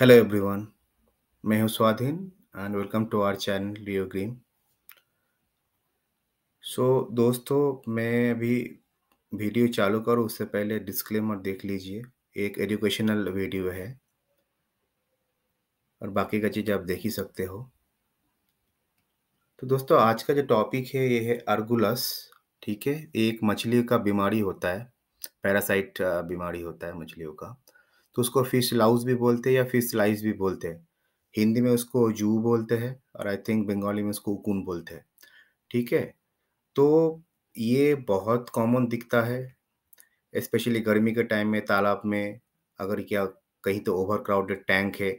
Hello everyone मैं हूं Swadheen and welcome to our channel Leo Green so दोस्तों मैं अभी वीडियो चालू करूं उससे पहले डिस्क्लेमर देख लीजिए एक एजुकेशनल वीडियो है और बाकी का चीज़ आप देख ही सकते हो तो दोस्तों आज का जो टॉपिक है ये है अर्गुलस ठीक है एक मछली का बीमारी होता है पैरासाइट बीमारी होता है मछलियों का तो उसको फिश लाउस भी बोलते हैं या फिश लाइस भी बोलते हैं हिंदी में उसको जू बोलते हैं और आई थिंक बंगाली में उसको उकुन बोलते हैं ठीक है तो ये बहुत कॉमन दिखता है स्पेशली गर्मी के टाइम में तालाब में अगर क्या कहीं तो ओवर क्राउडेड टैंक है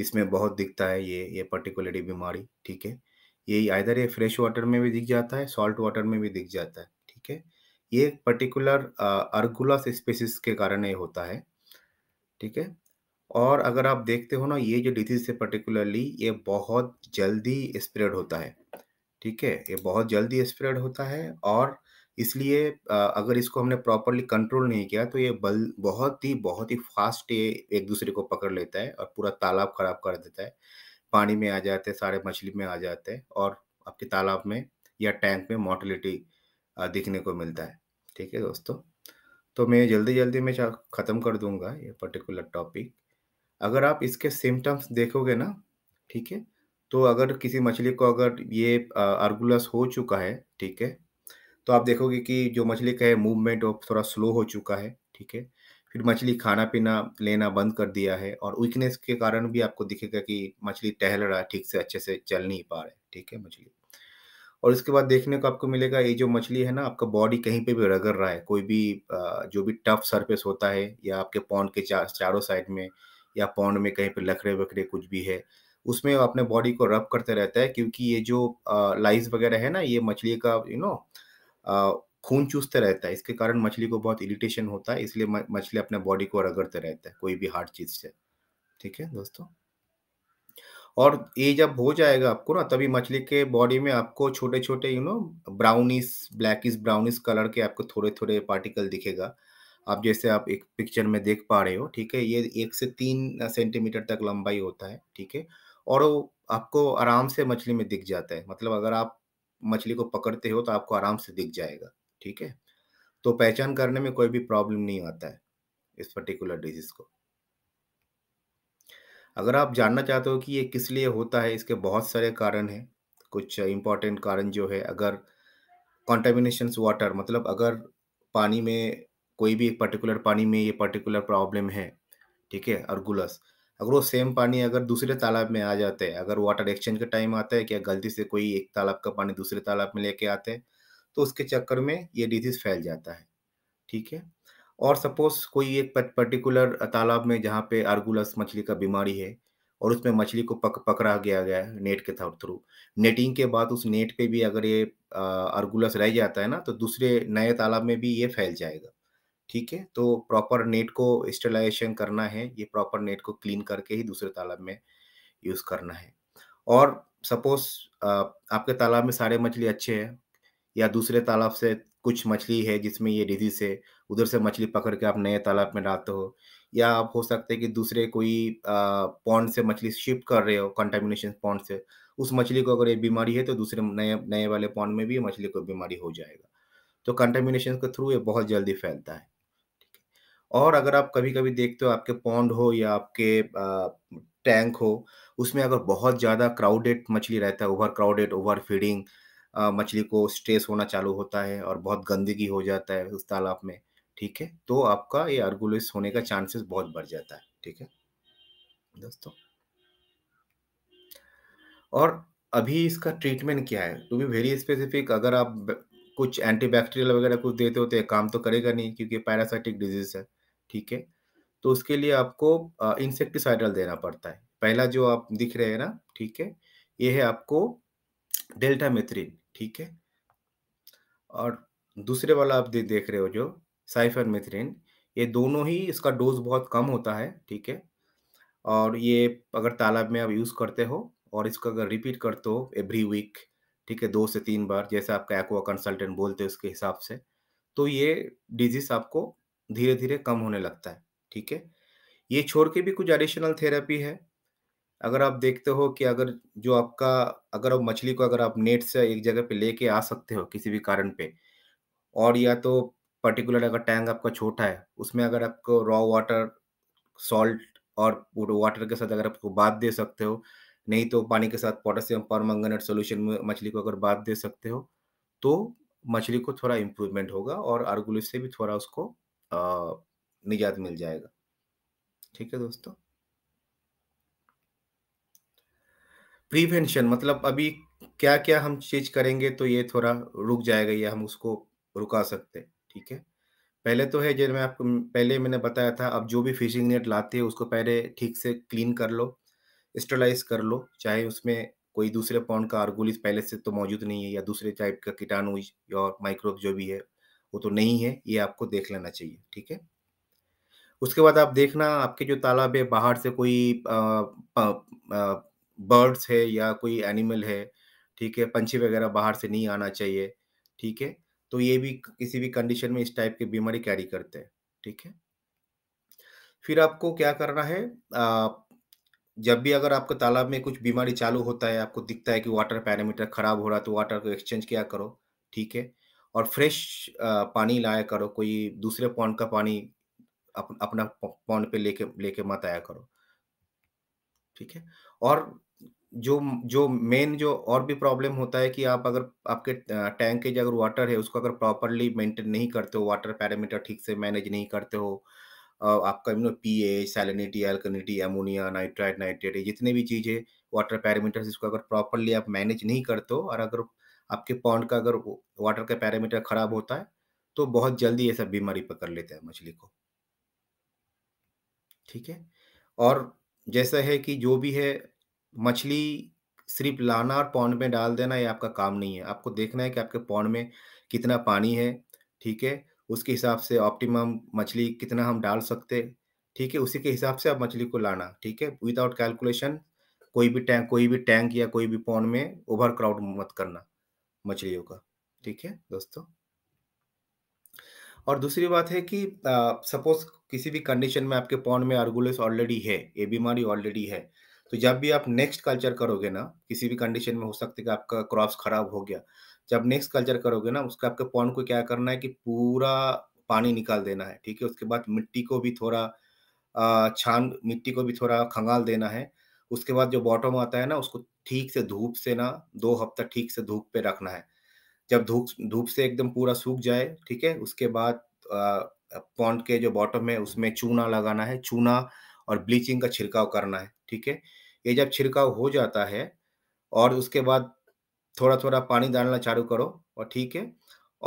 इसमें बहुत दिखता है ये ये पर्टिकुलरली बीमारी ठीक है ये आइधर ये फ्रेश वाटर में भी दिख जाता है सॉल्ट वाटर में भी दिख जाता है ठीक है ये पर्टिकुलर अर्गुलस स्पेसिस के कारण ये होता है ठीक है और अगर आप देखते हो ना ये जो डिजीज़ है पर्टिकुलरली ये बहुत जल्दी स्प्रेड होता है ठीक है ये बहुत जल्दी स्प्रेड होता है और इसलिए अगर इसको हमने प्रॉपरली कंट्रोल नहीं किया तो ये बल बहुत ही बहुत ही फास्ट ये एक दूसरे को पकड़ लेता है और पूरा तालाब ख़राब कर देता है पानी में आ जाते हैं सारे मछली में आ जाते हैं और आपके तालाब में या टैंक में मोटिलिटी दिखने को मिलता है ठीक है दोस्तों तो मैं जल्दी-जल्दी में ख़त्म कर दूँगा ये पर्टिकुलर टॉपिक। अगर आप इसके सिम्टम्स देखोगे ना, ठीक है? तो अगर किसी मछली को अगर ये आर्गुलस हो चुका है, ठीक है? तो आप देखोगे कि जो मछली का है मूवमेंट वो थोड़ा स्लो हो चुका है, ठीक है? फिर मछली खाना-पीना लेना बंद कर दिया है और वीकनेस के कारण भी आपको दिखेगा कि मछली टहल रहा है ठीक से, अच्छे से चल नहीं पा रहा है, ठीक है मछली। और इसके बाद देखने को आपको मिलेगा ये जो मछली है ना आपका बॉडी कहीं पे भी रगड़ रहा है कोई भी जो भी टफ सरफेस होता है या आपके पौंड के चार चारों साइड में या पौंड में कहीं पे लकड़े वकड़े कुछ भी है उसमें अपने बॉडी को रब करते रहता है क्योंकि ये जो लाइज वगैरह है ना ये मछली का यू नो खून चूसते रहता है इसके कारण मछली को बहुत इरिटेशन होता है इसलिए मछली अपने बॉडी को रगड़ते रहता है कोई भी हार्ड चीज़ से ठीक है दोस्तों और ये जब हो जाएगा आपको ना तभी मछली के बॉडी में आपको छोटे-छोटे you know brownish blackish brownish colour के आपको थोड़े-थोड़े पार्टिकल दिखेगा। आप जैसे आप एक पिक्चर में देख पा रहे हो, ठीक है? ये एक से तीन सेंटीमीटर तक लंबाई होता है, ठीक है? और वो आपको आराम से मछली में दिख जाता है। मतलब अगर आप मछली को पकड़ते हो तो आपको आराम से दिख जाएगा, ठीक है? तो पहचान करने में कोई भी प्रॉब्लम नहीं आता है, इस पर्टिकुलर डिजीज़ को। अगर आप जानना चाहते हो कि ये किस लिए होता है इसके बहुत सारे कारण हैं कुछ इम्पॉर्टेंट कारण जो है अगर कॉन्टेमिनेशन वाटर मतलब अगर पानी में कोई भी एक पर्टिकुलर पानी में ये पर्टिकुलर प्रॉब्लम है ठीक है अर्गुलस अगर वो सेम पानी अगर दूसरे तालाब में आ जाते हैं अगर वाटर एक्सचेंज का टाइम आता है क्या गलती से कोई एक तालाब का पानी दूसरे तालाब में लेके आते हैं तो उसके चक्कर में ये डिजीज़ फैल जाता है ठीक है और सपोज कोई एक पर्टिकुलर तालाब में जहाँ पे आर्गुलस मछली का बीमारी है और उसमें मछली को पक पकड़ा गया गया है नेट के थ्रू नेटिंग के बाद उस नेट पे भी अगर ये आर्गुलस रह जाता है ना तो दूसरे नए तालाब में भी ये फैल जाएगा ठीक है तो प्रॉपर नेट को स्टेलाइजेशन करना है ये प्रॉपर नेट को क्लीन करके ही दूसरे तालाब में यूज़ करना है और सपोज आपके तालाब में सारे मछली अच्छे हैं या दूसरे तालाब से कुछ मछली है जिसमें ये डिजीज है उधर से मछली पकड़ के आप नए तालाब में डालते हो या आप हो सकते हैं कि दूसरे कोई पॉन्ड से मछली शिफ्ट कर रहे हो कंटेमिनेशन पॉन्ड से उस मछली को अगर ये बीमारी है तो दूसरे नए नए वाले पॉन्ड में भी मछली को बीमारी हो जाएगा तो कंटेमिनेशन के थ्रू ये बहुत जल्दी फैलता है और अगर आप कभी कभी देखते हो आपके पॉन्ड हो या आपके टैंक हो उसमें अगर बहुत ज़्यादा क्राउडेड मछली रहता है ओवर क्राउडेड ओवर फीडिंग मछली को स्ट्रेस होना चालू होता है और बहुत गंदगी हो जाता है उस तालाब में ठीक है तो आपका ये अर्गुलिस होने का चांसेस बहुत बढ़ जाता है ठीक है दोस्तों और अभी इसका ट्रीटमेंट क्या है टू बी वेरी स्पेसिफिक अगर आप कुछ एंटीबैक्टीरियल वगैरह कुछ देते हो तो ये काम तो करेगा नहीं क्योंकि पैरासाइटिक डिजीज है ठीक है तो उसके लिए आपको इंसेक्टिसाइडल देना पड़ता है पहला जो आप दिख रहे हैं ना ठीक है ये है आपको डेल्टा मेथ्रिन ठीक है और दूसरे वाला आप दे, देख रहे हो जो साइफर मिथ्रेन ये दोनों ही इसका डोज बहुत कम होता है ठीक है और ये अगर तालाब में आप यूज़ करते हो और इसको अगर रिपीट करते हो एवरी वीक ठीक है दो से तीन बार जैसे आपका एक्वा कंसल्टेंट बोलते हैं उसके हिसाब से तो ये डिजीज आपको धीरे धीरे कम होने लगता है ठीक है ये छोड़ के भी कुछ एडिशनल थेरेपी है अगर आप देखते हो कि अगर जो आपका अगर आप मछली को अगर आप नेट से एक जगह पे लेके आ सकते हो किसी भी कारण पे और या तो पर्टिकुलर अगर टैंक आपका छोटा है उसमें अगर आपको रॉ वाटर सॉल्ट और वाटर के साथ अगर आपको बात दे सकते हो नहीं तो पानी के साथ पोटेशियम परमंगनेट सोल्यूशन में मछली को अगर बात दे सकते हो तो मछली को थोड़ा इम्प्रूवमेंट होगा और आर्गुलिस से भी थोड़ा उसको निजात मिल जाएगा ठीक है दोस्तों प्रिवेंशन मतलब अभी क्या-क्या हम चीज़ करेंगे तो ये थोड़ा रुक जाएगा या हम उसको रुका सकते हैं, ठीक है। पहले तो है जैसे मैं आपको पहले मैंने बताया था अब जो भी फिशिंग नेट लाते हैं उसको पहले ठीक से क्लीन कर लो, स्टरलाइज़ कर लो, चाहे उसमें कोई दूसरे पॉन्ड का आर्गोलिस पहले से तो मौजूद नहीं है या दूसरे टाइप का कीटाणु और माइक्रोब जो भी है, वो तो नहीं है, ये आपको देख लेना चाहिए, ठीक है। उसके बाद आप देखना आपके जो तालाब है बाहर से कोई बर्ड्स है या कोई एनिमल है, ठीक है? पंछी वगैरह बाहर से नहीं आना चाहिए, ठीक है? तो ये भी किसी भी कंडीशन में इस टाइप की बीमारी कैरी करते हैं, ठीक है? फिर आपको क्या करना है आ, जब भी अगर आपको तालाब में कुछ बीमारी चालू होता है, आपको दिखता है कि वाटर पैरामीटर खराब हो रहा है, तो वाटर को एक्सचेंज किया करो, ठीक है? और फ्रेश पानी लाया करो, कोई दूसरे पॉन्ड का पानी अप अपना पॉन्ड पे लेके लेके मत आया करो। ठीक है? और जो जो मेन जो और भी प्रॉब्लम होता है कि आप अगर आपके टैंक के जो अगर वाटर है उसको अगर प्रॉपरली मेंटेन नहीं करते हो वाटर पैरामीटर ठीक से मैनेज नहीं करते हो आपका you a salinity alkalinity ammonia nitride nitrate जितने भी चीज़ें वाटर पैरामीटर्स इसको अगर प्रॉपरली आप मैनेज नहीं करते हो और अगर आपके पॉन्ड का अगर वाटर का पैरामीटर खराब होता है तो बहुत जल्दी ये सब बीमारी पकड़ लेते हैं मछली को ठीक है और जैसा है कि जो भी है मछली सिर्फ लाना और पौंड में डाल देना ये आपका काम नहीं है आपको देखना है कि आपके पौंड में कितना पानी है ठीक है उसके हिसाब से ऑप्टिमम मछली कितना हम डाल सकते ठीक है उसी के हिसाब से आप मछली को लाना ठीक है विदाउट कैलकुलेशन कोई भी टैंक कोई भी टैंक या कोई भी पौंड में ओवर क्राउड मत करना मछलियों का ठीक है दोस्तों और दूसरी बात है कि सपोज किसी भी कंडीशन में आपके पौंड में अर्गुलस ऑलरेडी है ये बीमारी ऑलरेडी है तो जब भी आप नेक्स्ट कल्चर करोगे ना किसी भी कंडीशन में हो सकता है कि आपका क्रॉप्स खराब हो गया जब नेक्स्ट कल्चर करोगे ना उसका आपके पॉन्ड को क्या करना है कि पूरा पानी निकाल देना है ठीक है उसके बाद मिट्टी को भी थोड़ा छान मिट्टी को भी थोड़ा खंगाल देना है उसके बाद जो बॉटम आता है ना उसको ठीक से धूप से ना दो हफ्ता ठीक से धूप पे रखना है जब धूप धूप से एकदम पूरा सूख जाए ठीक है उसके बाद पॉन्ड के जो बॉटम है उसमें चूना लगाना है चूना और ब्लीचिंग का छिड़काव करना है ठीक है ये जब छिड़काव हो जाता है और उसके बाद थोड़ा थोड़ा पानी डालना चालू करो और ठीक है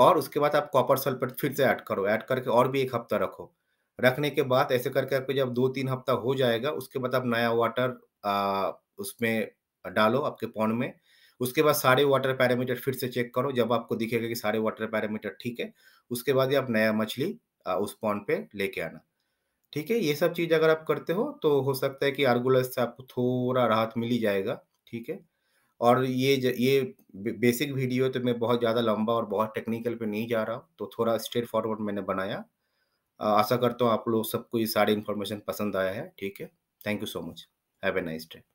और उसके बाद आप कॉपर सल्फेट फिर से ऐड करो ऐड करके और भी एक हफ्ता रखो रखने के बाद ऐसे करके आपके जब दो तीन हफ्ता हो जाएगा उसके बाद आप नया वाटर आ, उसमें डालो आपके पौन में उसके बाद सारे वाटर पैरामीटर फिर से चेक करो जब आपको दिखेगा कि सारे वाटर पैरामीटर ठीक है उसके बाद ही आप नया मछली उस पौन पे लेके आना ठीक है? ये सब चीज़ अगर आप करते हो, तो हो सकता है कि आर्गुलस से आपको थोड़ा राहत मिल ही जाएगा, ठीक है? और ये ज ये बेसिक वीडियो तो मैं बहुत ज़्यादा लंबा और बहुत टेक्निकल पे नहीं जा रहा हूँ, तो थोड़ा स्ट्रेट फॉरवर्ड मैंने बनाया। आशा करता हूँ आप लोग सबको ये सारी इन्फॉर्मेशन पसंद आया है, ठीक है? Thank you so much. Have a nice day.